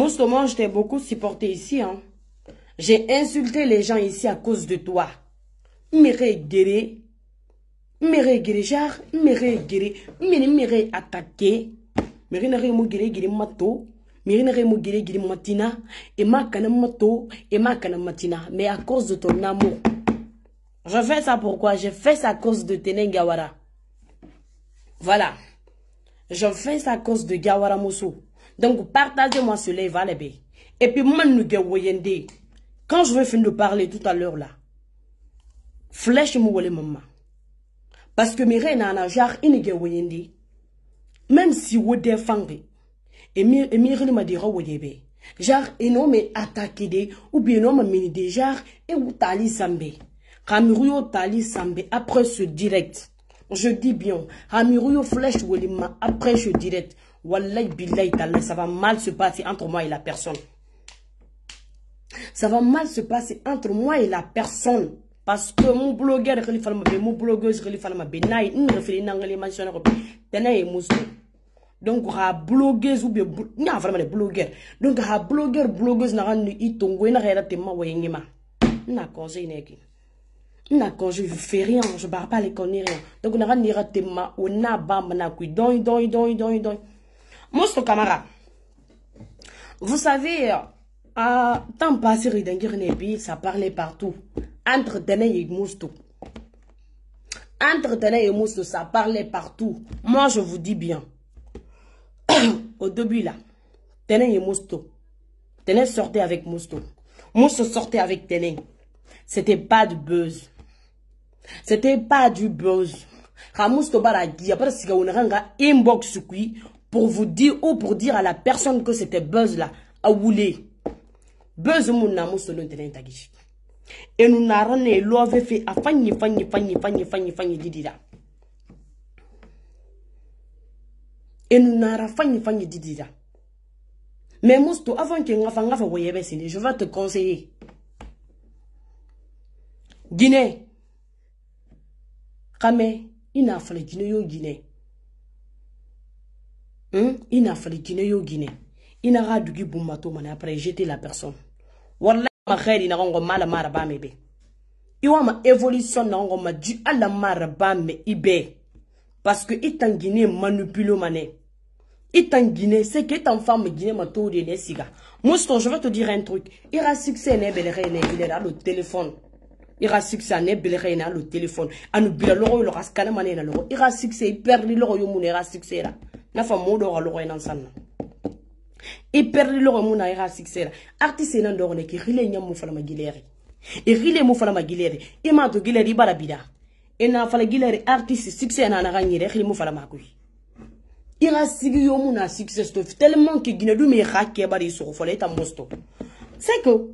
Mosto je t'ai beaucoup supporté ici. Hein. J'ai insulté les gens ici à cause de toi. Méré guéré. méré genre. méré guéré. attaqué. Mire n'a rien guéré, mato. Mire n'a matina. Et ma canne mato. Et ma canne matina. Mais à cause de ton amour. Je fais ça pourquoi Je fais ça à cause de Tenengawara. Voilà. Je fais ça à cause de Gawara Moussou. Donc, partagez-moi ce les Et puis, moi, nous Quand je vais finir de parler tout à l'heure là, flèche moi les maman. Parce que mes reines en pas Même si vous défendez, et mes reines me diront, vous genre mais attaquer de ou bien non, mini des et ou tali sambe tali sambe après ce direct je dis bien ramiruyo flèche Je après ce direct Wallahi billahi ça va mal se passer entre moi et la personne. Ça va mal se passer entre moi et la personne. Parce que mon blogueur, ben, mon blogueuse, ben, donc ha blogueuse ou bien n'a vraiment des blogueurs donc ha blogueur blogueuse n'a rien eu ton goût n'a rien tellement ouéngema n'a congé n'est n'a congé je fais rien je barre pas les connais rien donc n'a rien tellement on n'a pas n'a qui don don don don don Mousto Kamara, vous savez, à euh, euh, temps passé, ça parlait partout. Entre Dene et Mousto. Entre Dene et Mousto, ça parlait partout. Moi, je vous dis bien. Au début, là, Téné et Mousto. Téné sortait avec Mousto. Mousto sortait avec Dene. C'était pas de buzz. C'était pas du buzz. Ramusto Baragi, après, si on a inbox pour vous dire ou pour dire à la personne que c'était buzz là, à wouler. Buzz mon amour selon de Et nous n'avons pas l'ove fait à fanny fanny fanny fanny fanny fanny didida. Et nous n'avons fanny fanny didida. Mais Mousto, avant que nous voye un je vais te conseiller. Guinée. Kame, il n'a fallu Guinée Guinée. Hein? Il n'a fallu Guinée au Guinée. Il n'a pas du boumato, mané après jeter la personne. Voilà, ma chère, il n'a mal à maraba, mais Il a ma évolution, n'a pas dû à la maraba, mais ibé. Parce que il en Guinée manipule mané. Il Guinée, c'est que t'en femme Guinée m'a tout donné, siga. Mouston, je vais te dire un truc. Il a succès, n'est belle reine, il est là le téléphone. ira succès n'est il reine, le téléphone anu bila logo lo raskana le na ira succès perdi logo yo mun ira succès là n'a fɔ mɔɔ dɔw ka lɔgɔ ɲɛna san e na i pɛridi lɔgɔ mun na i e ka sikisɛ la artiste e na dɔgɔnɛ k'i hile ɲɛ mun fana ma gilɛri i hile mun fana ma gilɛri i m'a to gilɛri i bara bida i n'a fala gilɛri artiste sikisɛ na na ka ɲɛrɛ hile mun fana ma koyi i ka sigi yo mun na sikisɛ sɔ tellement que ginɛ dun bɛ ka kɛbari sɔgɔ fɔlɔ i ta mɔ sɔ c'est que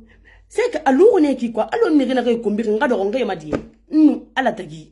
c'est que a lɔgɔ ne k'i kɔ alɔ miiri na ka i kunbiri n ka dɔgɔ n ka i ma di ye n ala ta k'i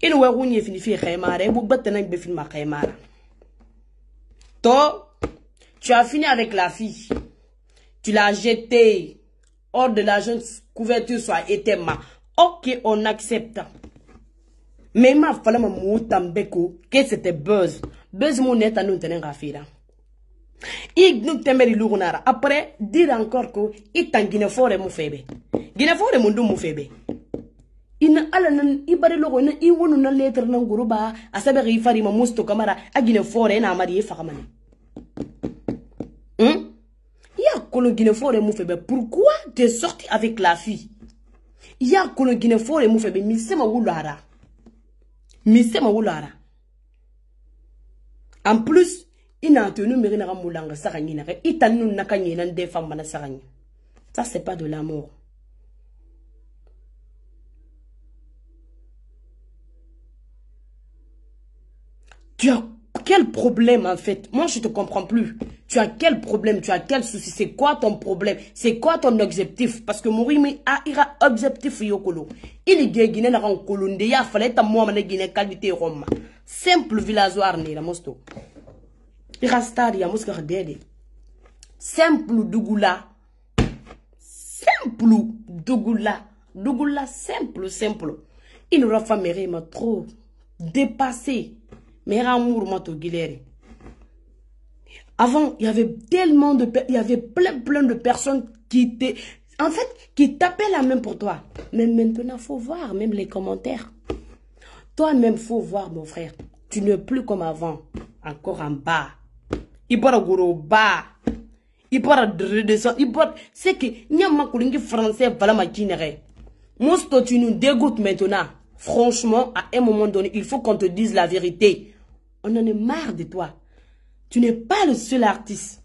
ina wa gunye fini fi khaymara e bugbatta nan be film khaymara toi tu as fini avec la fille tu l'as jetée hors de la jeune couverture soit ma. OK on accepte mais ma fala ma mutambeko que c'était buzz buzz mon net anu tenen gafira i nuk temberi lugunara après dire encore que i tangine fore mu febe gine fore mundu mu febe ina ala ibare logo ina i wonu na letter nan guruba asabe ga ifari ma musto kamara agine fore na amari e fakamani hmm ya kolo gine fore mu febe pourquoi t'es sorti avec la fille ya kolo gine fore mu febe misema wulara misema wulara en plus ina tenu meri na mulanga sakanyina ka itanu des ndefa mana sakanya ça c'est pas de l'amour Tu as quel problème en fait Moi, je ne te comprends plus. Tu as quel problème Tu as quel souci C'est quoi ton problème C'est quoi ton objectif Parce que Mourimi a ira objectif yokolo. Il est Il a kolonde ya fallait ta moi mané guiné qualité roma. Simple villageois la mosto. Il star mosto dede. Simple dougoula. Simple dougoula. Dougoula simple simple. Il aura fa m'a trop dépassé amour Guilherme. Avant, il y avait tellement de... Il y avait plein, plein de personnes qui étaient... En fait, qui tapaient la main pour toi. Mais maintenant, faut voir, même les commentaires. Toi-même, faut voir, mon frère. Tu n'es plus comme avant. Encore en bas. Ibara Goro bas. de redescendre. parle. C'est que... Nyama Koulingi français, voilà ma tu nous dégoûtes maintenant. Franchement, à un moment donné, il faut qu'on te dise la vérité. On en est marre de toi. Tu n'es pas le seul artiste.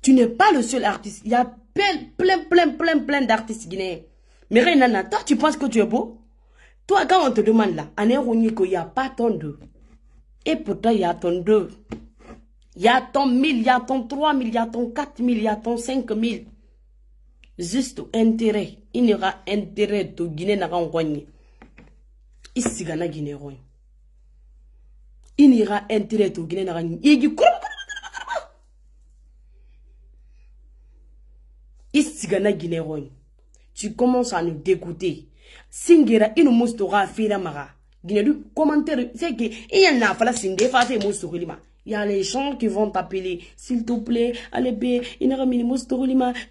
Tu n'es pas le seul artiste. Il y a plein, plein, plein, plein, plein d'artistes guinéens. Mais Renana, toi, tu penses que tu es beau Toi, quand on te demande là, en ironique, il n'y a pas tant deux. Et pourtant, il y a ton deux. Il y a ton mille, il y a ton mille, il y a ton mille, il y a ton mille. Juste intérêt. Il n'y aura intérêt de Guinée à i sigana gineyɔrɔ ye i n'i ka intérêt to ginɛ naga igi kurabakurabakurabakuraba tu commences à nous dégoûter singera inu ni musu fira maga ginɛdu commentaire c'est que il y en a fa se musu togoli Il y a les gens qui vont t'appeler. S'il te plaît, allez bien. Il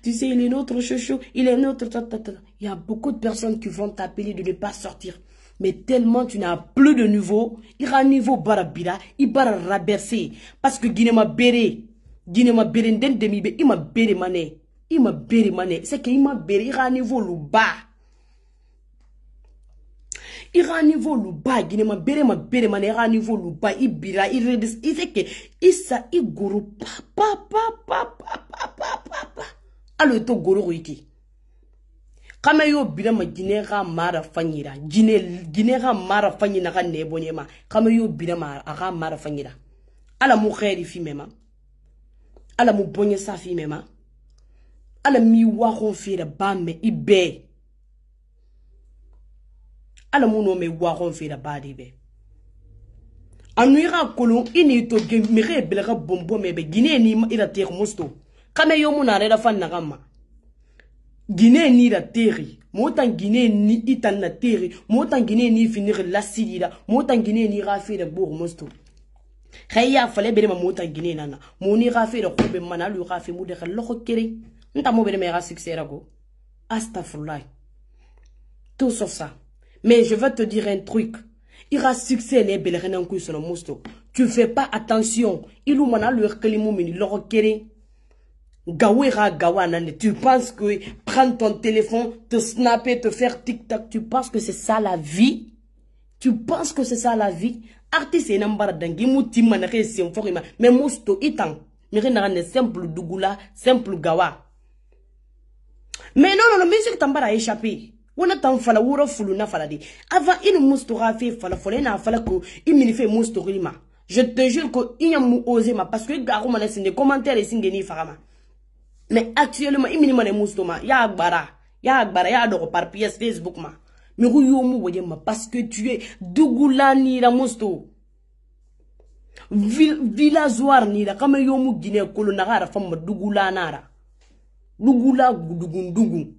Tu sais, il est notre chouchou. Il est notre... Il y a beaucoup de personnes qui vont t'appeler de ne pas sortir mais tellement tu n'as plus de niveau il ira niveau barabira il il parce que guinema ma guinema bere d'un demi m'a béré mané il m'a béré mané c'est que ima bere ira niveau luba ira niveau luba guinema béré ma il va ira niveau luba il bira il redis il c'est que isa il goro pa pa pa pa kama yo binama jine ka mara fanyira jine jine ka mara fanyina ka nebo nyema kama yo binama aka mara fanyira ala mu khairi fi mema ala mu bonye sa fi mema ala mi wa ko fira bamme ibe ala mu no me wa ko fira badi be anu ira kolon ini to ge mi re bele ka bombo mebe jine ni ira te musto kama yo mu na re da fan na kama Guinée ni la terre. Motan Guinée ni itan la terre. Motan Guinée ni finir la silida. Motan Guinée ni rafi de bourg mosto. Khaya fallait bien ma motan Guinée nana. Moni rafi de kobe mana lui rafé moudre loko Nta de bien succès rago. Astafurlai. Tout sauf ça. Mais je vais te dire un truc. Ira succès les belles reines sur le mosto. Tu fais pas attention. il ou Ilumana le kelimoumini l'or kéré. Gawera gawa Gawanane, tu penses que prendre ton téléphone, te snapper, te faire tic-tac, tu penses que c'est ça la vie Tu penses que c'est ça la vie Artiste et nambara dangi, mouti si mais mosto itan, mire narane simple dougula, simple gawa. Mais non, non, la musique tambara a échappé. wana tant fala wuro fala de avant il mustora fe fala fala na fala ko il minife rima. je te jure que il n'y a ma parce que garo mana c'est des commentaires et farama mais actuellement i minima ne muso ma y'a gbara y'a gbara y'a dɔgɔ par pièce facebook ma mɛku y'o mu wɛjɛ ma parce que tu es dugula nira muso villageoir la kama y'o mu guinée kolo naga yɛrɛ fama dugula nara dugula gudugun dugun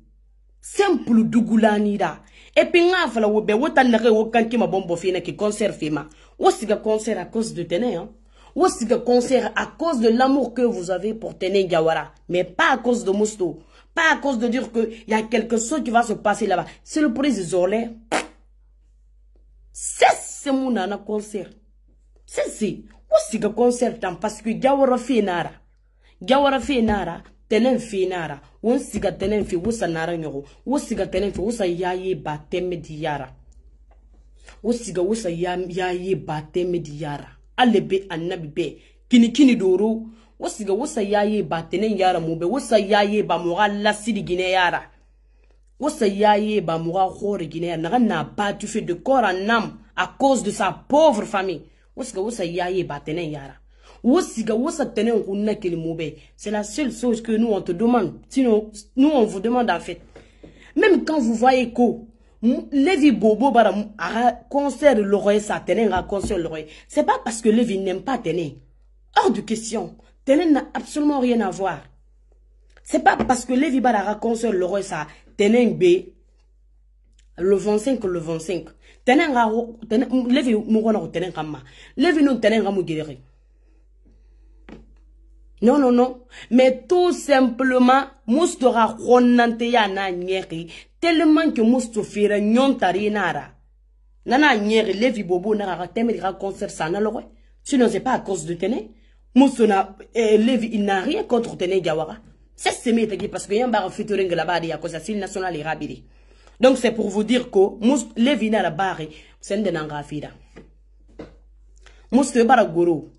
simple dugula nira et puis nga fala wo bɛ ben, wo ta nage wo kanti ma bɔn bɔ fena ki concert fema aussi siga concert à cause de tɛnɛ hein ou si que concert à cause de l'amour que vous avez pour Tene Gawara, mais pas à cause de Mousto, pas à cause de dire qu'il y a quelque chose qui va se passer là-bas. C'est le prix zorlé C'est mon à concert. C'est si. que concert parce que Gawara fait nara. Gawara fait nara. tɛnɛn fi nara que siga tɛnɛn fi wusa nara nyoro wo si tɛnɛn fi wusa yaye ye di yara wo que wusa y'a ye yara allebe be kini kini doro wosiga wosa yaye ba tenen yara mu be yaye ba mura gine yara wasa yaye ba mura gine na tu fait de corps en âme à cause de sa pauvre famille wosiga wosa yaye ba tenen yara wosiga wasa tenen kunna kili c'est la seule chose que nous on te demande sinon nous on vous demande en fait même quand vous voyez qu'au Lévi Bobo Baram a concert l'oreille sa télé a concert l'oreille. C'est pas parce que Lévi n'aime pas télé. Hors de question. Télé n'a absolument rien à voir. C'est pas parce que Lévi bara a concert l'oreille sa télé B le 25 le 25 télé a télé Lévi mourona télé kama. Lévi non télé kamu non, non, non. Mais tout simplement, moustora ronanteya na nyeri. Tellement que moustofira tari nara. Nana nyeri, levi bobo nara temera concert sana l'oue. Sinon, c'est pas à cause de Tene. Moussona, na eh, levi, il n'a rien contre Tene Gawara. C'est ce métier parce que y a un bar là-bas, il y a cause de national et Donc, c'est pour vous dire que mous, levi na la barre, c'est un de n'angafida. Mouste baraguru. goro.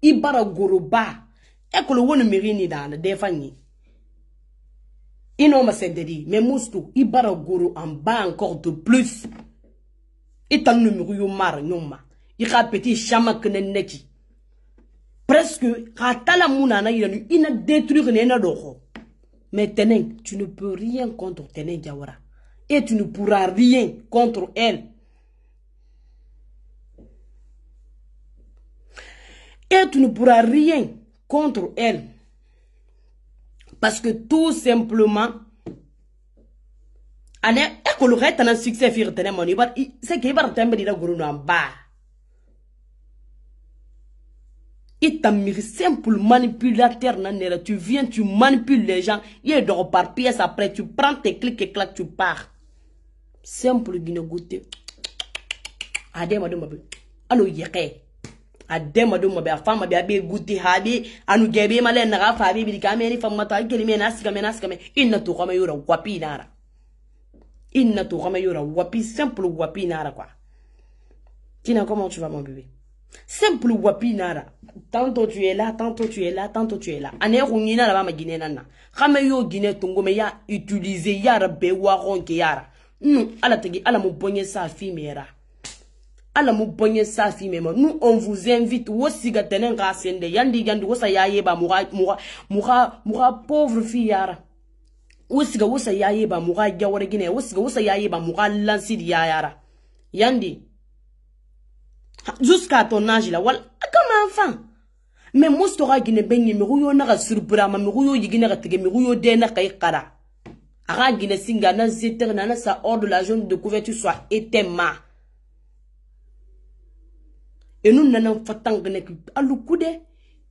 Ibara ba. Eccolo uono mirini dan de fanyi. Ino ma sendedi, mais ibara guru en bas encore de plus. Et tan numéro yo mar nyoma. Ika petit chamak neki. Presque, katala mounana yanu, ina détruire nena doko. Mais Teneng, tu ne peux rien contre Teneng Diawara. Et tu ne pourras rien contre elle. Et tu ne pourras rien contre elle. Parce que tout simplement, elle est un succès firi tene mɔni ibar c'est que ibar tɛn bɛ dira guru nɔ ba simple manipulateur tu viens tu manipules les gens Il est dɔgɔ par pièce après tu prends tes clics et clac tu pars simple guinée goûté Adé, ma allô, y'a o a demaden ma bɛ a fa ma bɛ a bɛ gute ha a bɛ a nu gɛbe ma lɛ naga fa a bɛ birika amɛ ni famu mata a gelimɛ n'a sigamɛ n'a sigamɛ i na to xɔmɛ yɔrɔ wapi nara i na to xɔmɛ yɔrɔ wapi simple wapi nara quoi tina comment tu vas mon bébé simple wapi nara tantôt tu es là tantôt tu es là tantôt tu es là ane go nyina la ba ma guinée nana xame yo guinée tongo me ya utiliser yara be wa ronke yara non ala tegi ala mo bonye sa fi mera ala mu bonye safi mema nous on vous invite aussi ga tenen ga sende yandi yandi wosa yaye ba Mura mura moura, pauvre fille yara wosi ga wosa yaye ba muga jawar gine wosi ga wosa yaye ba lansi di yara yandi jusqu'à ton âge là wal comme enfant mais mostora gine benye mi yo na ga ma mi yo yigine ga tege mi yo de na qara aga gine singa na zeter na sa ordre la jeune de couverture soit éteint et n'avons tant de alukude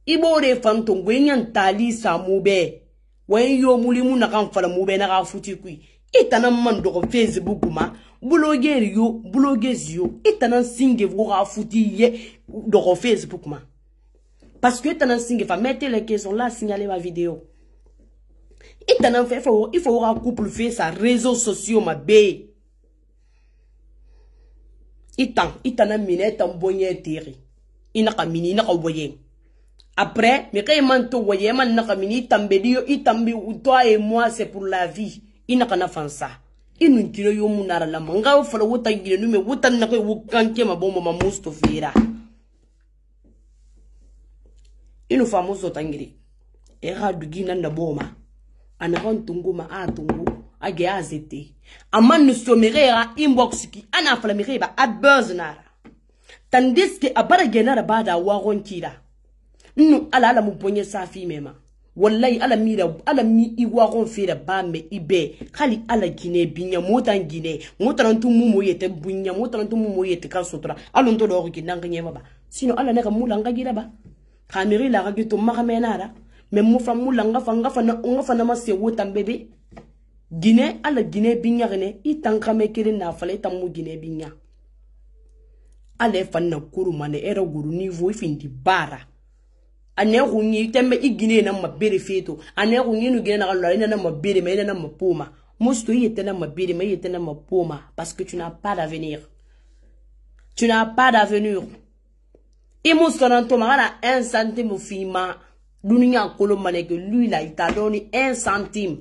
ibore fanton ngwenyan tali moube. wen yo mulimu na nakan fala moube na futi kui e man facebook ma yo blogueuse yo e nous singe vo do facebook ma parce que itana singe fa mettez les questions là signaler ma vidéo Itanan e fait il faut il couple fait sa réseaux sociaux ma be. itan itana mina itan bonye teri ina kamini ina kawoye après me kay man to woye man na kamini tambe dio itambi toi et moi c'est pour la vie ina kana fansa inu ntiro yo munara la manga o fala wuta ngire nume wuta na ko wukanke mabomo ma mustofira inu famuso tangiri e ga dugi nan da boma ana kon tunguma a tungu age azete aman nusomerera inbox ki ana falamereba abuzz nara tandis que abara genara bada wagon kira nnu ala ala mubonye safi mema wallahi ala mira ala mi iwagon fira bame ibe kali ala gine binya motan gine motan tu mumu yete bunya motan tu mumu yete kan sotra alon to dogo ginan ganye baba sino ala naka mula ngagira ba kamiri la gito magamena ra memmu famu langa fanga fana unga fana mase wotan bebe guinée ala guinée bi ɲagene i tankame kelen nafala i tanmu guinée bi ɲa ala e fanina korumane era guru nivo i findi bara ane gunye i tembe i guinée na mabere feto ane gunye nu guinée nagalula i nana mabere ma i nana mapoma mosto i yetena mabere ma i yetena mapoma parce que tu n'as pas d'avenir tu n'as pas d'avenir i musonantoma kana un centime fima duniɲa kolo maneke lui la i ta dɔni un centime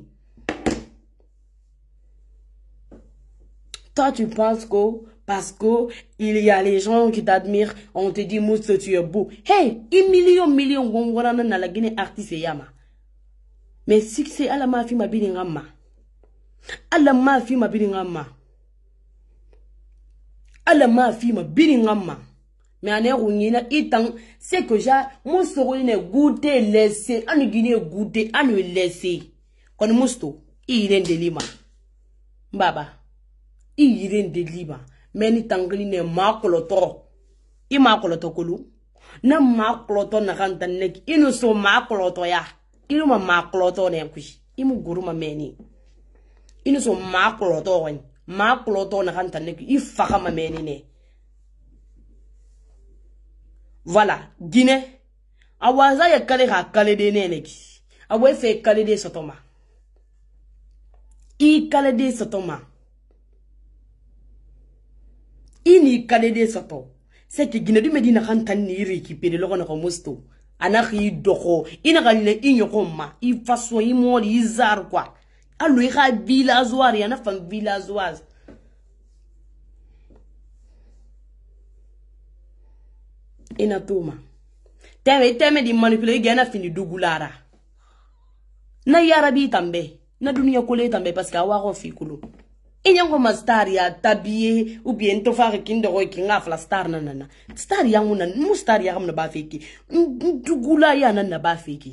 Toi, tu penses que parce que il y a les gens qui t'admirent, on te dit Mousse, tu es beau. Hey, un million, million, on va dans la Guinée artiste yama. Mais si c'est Allah ma fille ma biningama. Allah ma fille ma biningama. Allah ma fille ma biningama. Mais en est rougné, étant, c'est que j'ai, mon sororine est goûté, laissé, en Guinée goûté, en laissé. Quand mousto, il est un délima. Baba. de ndeliba meni tangli ne ma koloto i ma koloto kulu na ma koloto na kanta nek inu so ma koloto ya inu ma ma koloto ne ku imu guru ma meni inu so ma koloto wen ma koloto na kanta nek i faka ma meni ne voilà guinée awaza ye kale ha kale de ne ne ki awe fe kale de sotoma i kale de sotoma ini kanede soto seke gine dume di nagan tan ni e iri kipede logo nago mosto anaki e doko inagane e inyoko ma ifaso imori izar kwa alo iga villageois yana fan villageois ina tuma teme iteme di manipule igena fini dugulara na yarabi tambe na dunia kole tambe parce que f'i fikulu Et enyango mastar ya tabie ou bien to fare kindoro nga fla star na nana star yangu na mu star ya kamna ba feki ndugula ya nana ba feki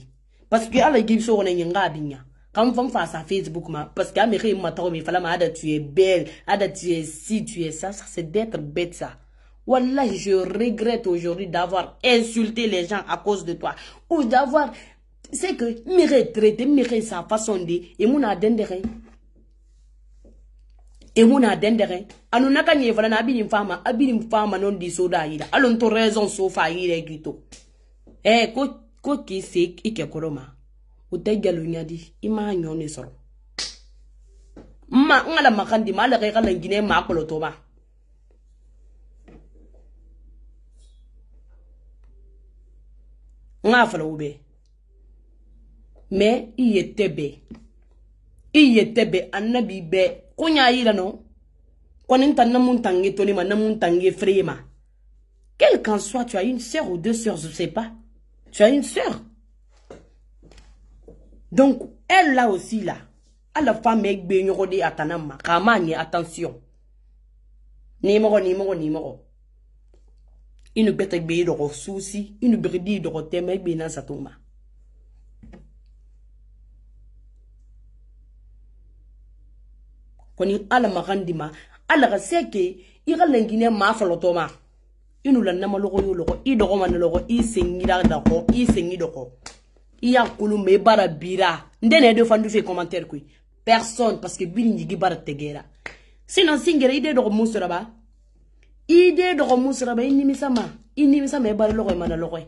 parce que ala e give so ngene nga binya kam fam face à facebook ma parce que amere ma taw fala ma ada tu es belle ada tu es si tu es ça ça c'est d'être bête ça voilà je regrette aujourd'hui d'avoir insulté les gens à cause de toi. Ou d'avoir... C'est que, mérite traité, mérite sa façon de... Et mon adendere, temu na dendere anu naka nye fana abini mfama abini mfama non di soda ayira alo nto raison so fa ayira gito eh ko ko ki se ike koroma utegalo nyadi ima nyone soro ma ngala makandi mala kai kala ngine ma akolo to ba nga fala ube me iye tebe iye tebe annabi be kunya ila no konenta namun tonima namun tangi frema quel qu'en soit tu as une sœur ou deux sœurs je sais pas tu as une sœur donc elle là aussi là à la femme egbe de atanama kamanye attention nimoro nimoro nimoro inu betek be doro susi inu bridi doro teme egbe na satuma kɔni ala magan di ma ala ka se ke i ka langinɛ maa fɔlɔtɔ ma i n'u la namalɔgɔ y'o lɔgɔ i dɔgɔ ma nalɔgɔ i sengira dɔgɔ i sengi dɔgɔ i y'a kolo mɛ i bara bira n tɛ na ye dɔ fan dufɛ commentaire koyi personne parce que bi ni jigi bara tɛgɛra sinon singɛrɛ i tɛ dɔgɔ mun sɔrɔ ba i tɛ dɔgɔ mun sɔrɔ ba i nimisa ma i nimisa ma i bara lɔgɔ i ma nalɔgɔ ye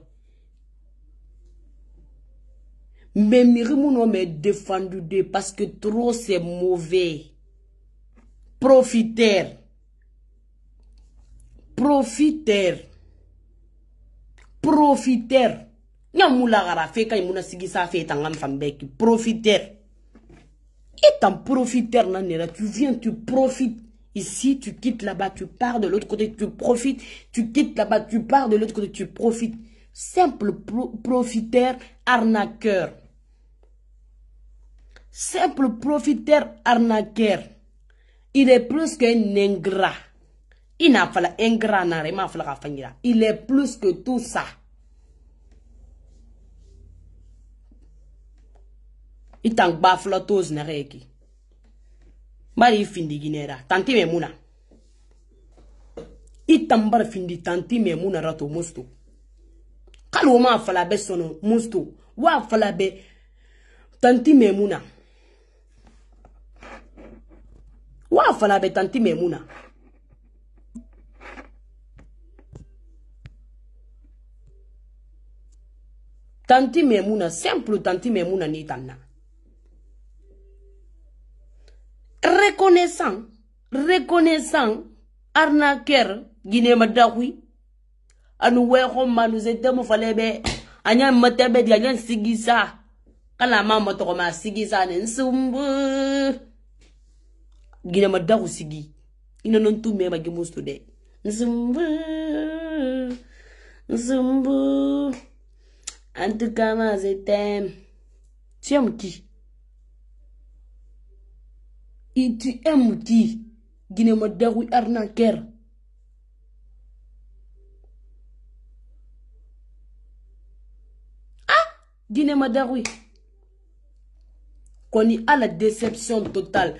mais miri mun nɔ mɛ défendu de parce que trop c'est mauvais profiter profiter profiter Profiter. fe kay Et t'en profiteur Tu viens, tu profites. Ici, tu quittes là-bas, tu pars de l'autre côté, tu profites. Tu quittes là-bas, tu pars de l'autre côté, tu profites. Simple profiteur arnaqueur. Simple profiteur arnaqueur. il est plus qu'un ingrat i n'a fala ingrat nara i m'a fala k'a fɛn yira il est plus que tout ça i t'an gba fɔlɔ t'o zinɛgɛ ye ki n b'a di i findi ginɛra tanti mɛ mun na i tan bari findi tanti mɛ mun na ra to musto k'ali o m'a fala a bɛ sɔnɔ musto wa a fala bɛ tanti mɛ mun na. wa fala be tanti tanti simple tanti memuna ni tanna. reconnaissant reconnaissant arnaquer, guinéma anu nous manu zɛtɛmu fana bɛ di kala ginama dagu sigi ina non tu mema gimusto de nsumbu nsumbu en tout cas moi je t'aime tu aimes qui et tu aimes qui ginama dagu arnaqueur ah ginama dagu koni à la déception totale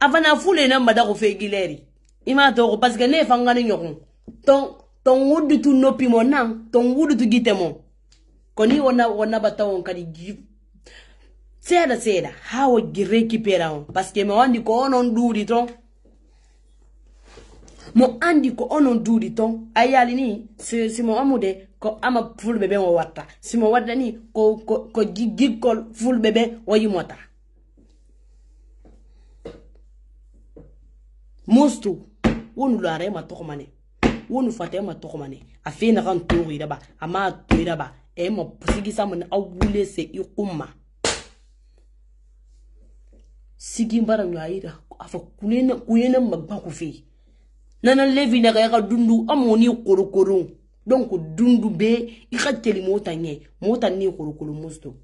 afana fule na mbada ko fegileri ima to ko parce que ne fanga ni nyokon ton ton wudu tu nopi mo na ton wudu tu gite mo koni wona wona bata on kadi give seda seda hawo gireki pera on parce que mo andi ko onon duri ton mo andi ko onon duri ton ayali ni si, si mo amude ko ama fulɓe ɓen o watta simo wadda ni ko ko ko jiggikol fulɓe ɓen o yimota mosto wonu lo are ma togomane wonu fata ma togomane a fena ga ntogo ira ba ama toira ba e ma sigisa mone a wule se i kuma sigin bara nya ira afa kunena kunena magba ku fe nana levi na ga ga dundu amoni korokoro donc dundu be i ga teli mota nye mota ni korokoro mosto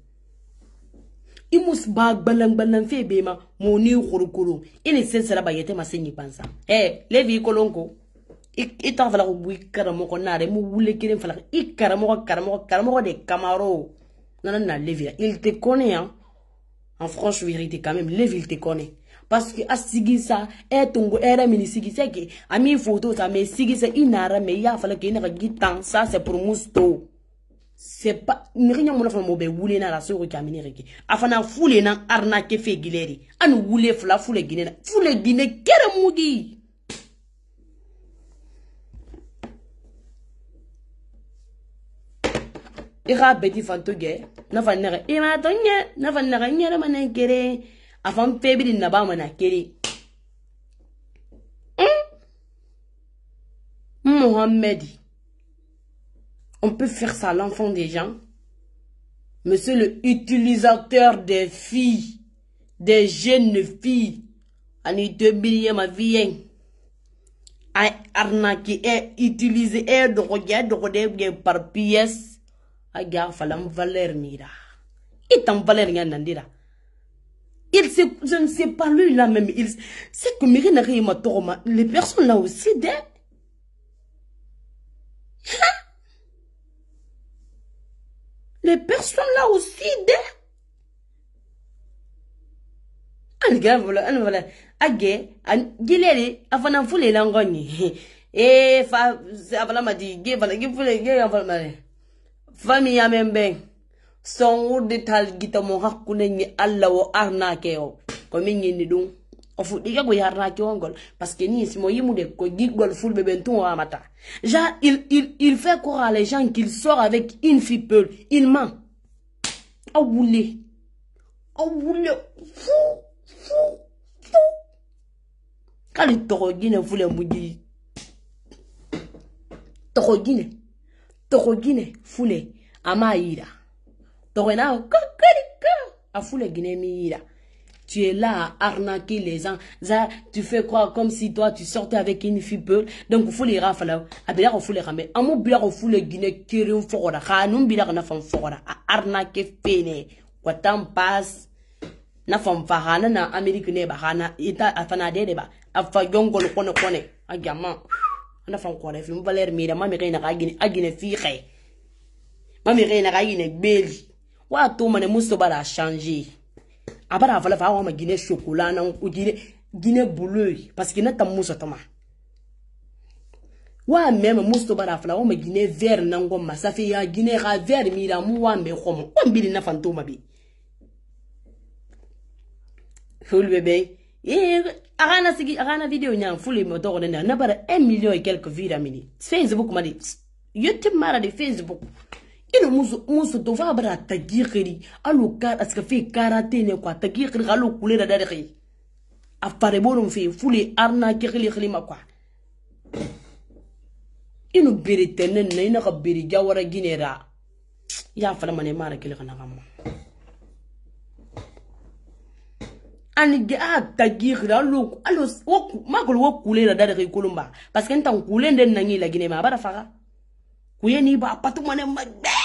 Mus musu ba gbalan-gbalan fe be mo ni gorogoro e ne ba yete ma pansa. Eh, levi kolongo. vi fala go bui karamɔgɔ nare mo wule kelen fala i karamɔgɔ karamɔgɔ karamɔgɔ de kamaro nana na levi il te connaît hein en franche vérité quand même levi il te connaît parce que a sa e tongo era mini sigi e ke a mi photo sa me sigi sa i me ya fala ke ina gitan ça c'est pour c'est pas miringa mona fana mo bɛ wule na la so ko kamine reke a fana fule na arnaque fe gileri an wule fula fule gine na fule eh, gine kere mugi i ka bɛti fanto gɛ na fa nɛgɛ i ma tɔ ɲɛ na fa nɛgɛ n yɛrɛ ma na kere a fan fɛ bi ni naba ma na kere n muhamɛdi On peut faire ça à l'enfant des gens. Monsieur le utilisateur des filles, des jeunes filles, de utilisant ma vie, hein. a utiliser est utilisé et de regarder par pièce. a falam valer mira. Il t'en valer dira Il sait, je ne sais pas lui là même. Il sait que rien Rima Toroma, les personnes là aussi, des. Hein? Les personnes là aussi, des... An ah, gars, voilà, an ah, voilà. Agé, avant d'en et Eh, fa, avant ah, m'a dit, avant Famille à même ben. Son ou de tal mon ni alla wo arnaque keo. Oh. Comme il parce qui parce que ni simo yimude ko giɗgol fulɓe amata. il, il, il fait croire à les gens qu'il sort avec une fille peul il ment Au boule. Au boule. fou fou fou kali togo guine voulaient mujii togo guine togo guine fule ama togo na kokkoriko a fule guine tu es là à arnaquer les gens. tu fais croire comme si toi, tu sortais avec une fille Donc, il faut les rafler. Abela, il faut les ramener. Amou, ramener. il faut les guinées, qui faut les ramener. na faut les A arnaquer, quand Watan passe. Na faut les na Amérique ne les ramener. afana de ba. Afa, faut kone, kone. A On Na ramener. Il faut valer, ramener. mami, faut les ramener. Il faut les ramener. Il faut tout, ramener. Il faut les changer abara avala va wama chocolat na gine gine parce que n'a pas wa meme bara vert ngoma gine ra vert mira me na fantoma bi ful bebe eh agana sigi video nya mo to na bara 1 million et quelques vues facebook dit, youtube mara de facebook ina musu musu to fa bara tagiri alu kar aska fi karate ne kwa tagiri alu kule da dare a fare bonum fi fuli arna kigli khli ma kwa inu biri tenen na ina ka biri jawara ginera ya fala mane mara kile kana kama ani ge a tagiri alu alu woku magol wokule da dare kulumba parce que ntan kule nden nangi la ginema bara faga kuyeni ba patumane magbe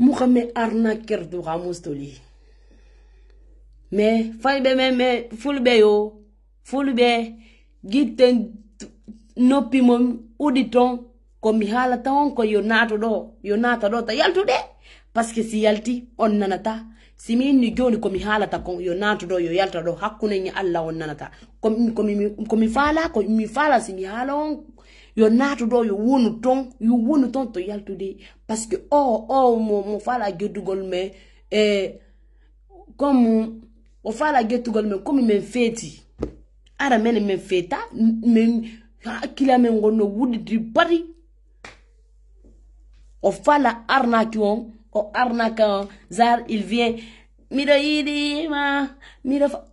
mukame arna rena ke re toga mo me fa ebe meme fulbe yo fulbe giten noppi mom uditon ton komi halata on ko yo naato ɗo yo ɗo ta yaltude parce paske si yalti on nanata simi ni joni komi haalata yo naato do yo yalta ɗo ni allah on nanata komi faala komi fala si mi halon You're not do you ton you won't ton today parce que oh oh mon mon la gueule golme eh comme mon frère la du golme comme il ara men men kila ngono fait la arnaque on hein. o oh, arnaque hein. zar il vient mira ma.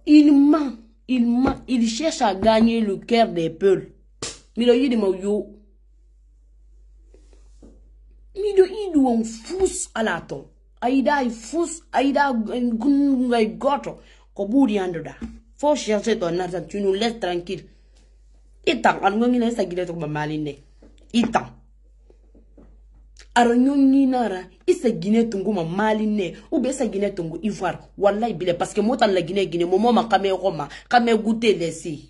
il ment il ment il cherche à gagner le cœur des peuples miɗo yiɗimo yo miɗo yiɗu on fus ala ton a yiɗa e fus a yiɗa en gunga e goto ko ɓuuri anduɗa fo cherche to nartan tunu les tranquille itan aɗa gogina isagile to ba malinde itan ara ñoñinara isa guiné tungu ma mali ne ou bien isa guiné tungu ivoire wallahi bile parce que motan la guiné guiné momo ma kame xoma kame goûté lesi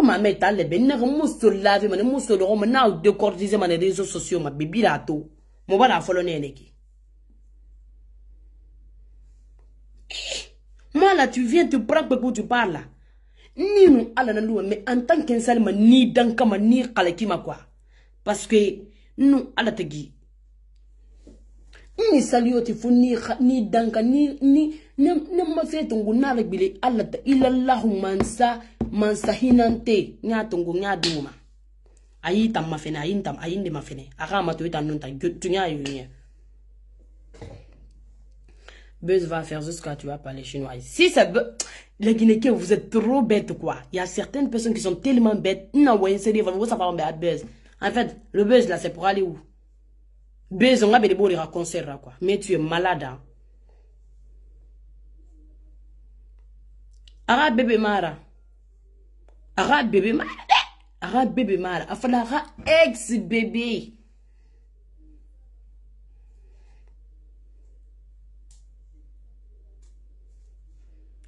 De ma je je de les réseaux sociaux ma bibi la tout, la Je ne moi là tu viens te prendre pour tu parles là ni nous ala na mais en tant qu'un ma ni d'un ni kalaki ma quoi parce que nous la te gi ni salio te fo ni ni danka ni ni ne ne ma je tungu na il Mansahinante, nya tɛ nya duma. tongo n y'a di o ma a y'i ta ma fɛnɛ a ta Buzz va faire jusqu'à tu vas parler chinois. Si ça veut... Les vous êtes trop bêtes, quoi. Il y a certaines personnes qui sont tellement bêtes. Non, ouais, c'est vous savez, va buzz. En fait, le buzz, là, c'est pour aller où Buzz, on va aller pour les concert, quoi. Mais tu es malade, hein. Ara bébé Mara aga bébé malade, de eh, bébé malade, afana afala bébé. ex bébé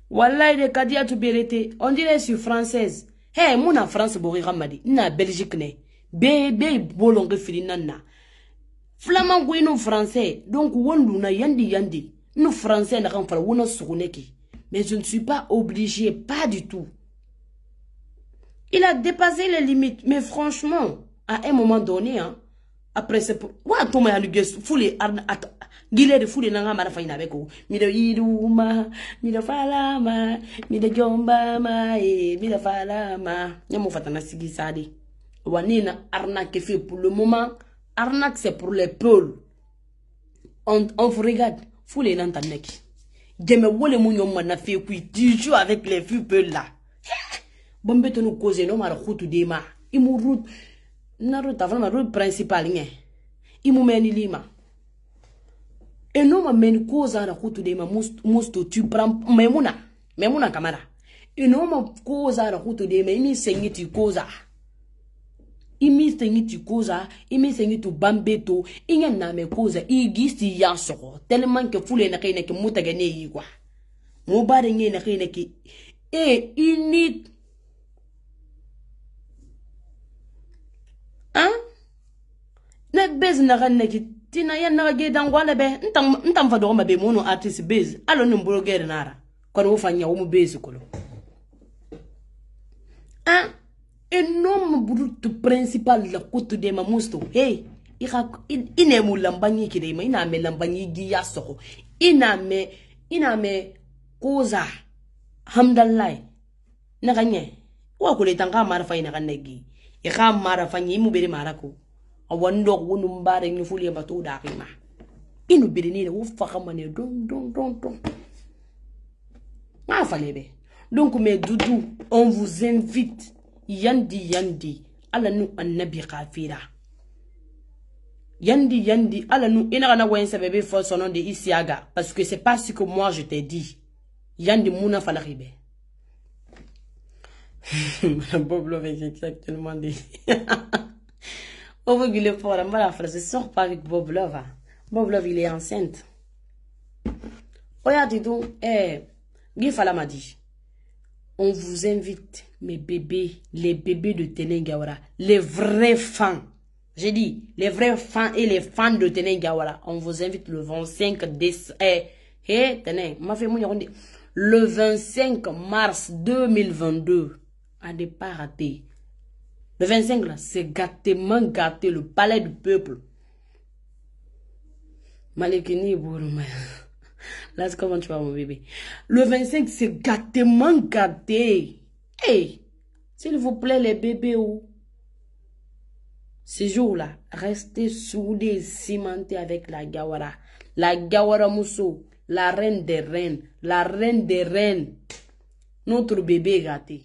wallahi de kadia tu berete on dirait sur suis française hey mon en France bori ramadi na Belgique né bébé bolongé fili nana oui non français donc na yandi yandi nous français na kan fala wona mais je ne suis pas obligé pas du tout il a dépassé les limites. Mais franchement, à un moment donné, hein, après ce... pour... Wa toma ya lugue arna at gilere fule nanga mara faina beko mida iruma mida falama mida jomba ma e eh, mida falama nyamo fatana sigi sadi wanina arnaque fait pour le moment arnaque c'est pour les pôles on, on vous regarde fule nantanek deme wole mu nyoma na fait qui toujours avec les vieux là bombeto no cose no mara hutu de ma imu root na root avana root principal nge imu meni lima e no ma meni cosa na hutu de ma musto tu pram memuna memuna kamara e no ma cosa na hutu de ma imi sengi tu cosa imi sengi tu cosa imi sengi tu bambeto inga na me cosa i gisti ya so tellement que fule na kaina ke mutagane yi kwa mo bare nge na kaina ke e eh, init base naga naki tina yan naga ge dangwale be ntan fa dɔgɔma be munu artist base alo nin bolo gɛrɛ nara kɔni wo fa ɲa wo mu base kolo an ah, énorme brute principal la kutu de ma musto hey i na mu lambanyi kire ma ina me lambanyi gi ya sɔgɔ ina me ina me koza hamdallah naga ɲɛ wa kule tan ka mara fa ina ka nagi i ka mara fa ɲɛ i mu bere mara ko awandok wunum bareng ni fulia batu dakima inu birini de ufa kama ne don don don don nga falebe donc mes doudous on vous invite yandi yandi ala nu annabi kafira yandi yandi ala nu ina kana wen sebebe fo sono de isiaga parce que c'est pas ce que moi je t'ai dit yandi muna falaribe Bob Love est actuellement dit. Oh vous voulez pour on la phrase. Sors pas avec Bob Love. Hein. Bob Love, il est enceinte. regardez donc, eh, Gifala m'a dit. On vous invite, mes bébés, les bébés de Tenengawara, les vrais fans. J'ai dit, les vrais fans et les fans de Tenengawara, on vous invite le 25 décembre. Eh, eh, Teneng, m'a fait Le 25 mars 2022. À ne pas rater. Le 25, là, c'est gâtement gâté, le palais du peuple. Malekini, Là, comment tu vas, mon bébé. Le 25, c'est gâtement gâté. Hey, s'il vous plaît, les bébés, où? Ces jours-là, restez soudés, cimentés avec la Gawara. La Gawara Mousso, la reine des reines, la reine des reines. Notre bébé gâté.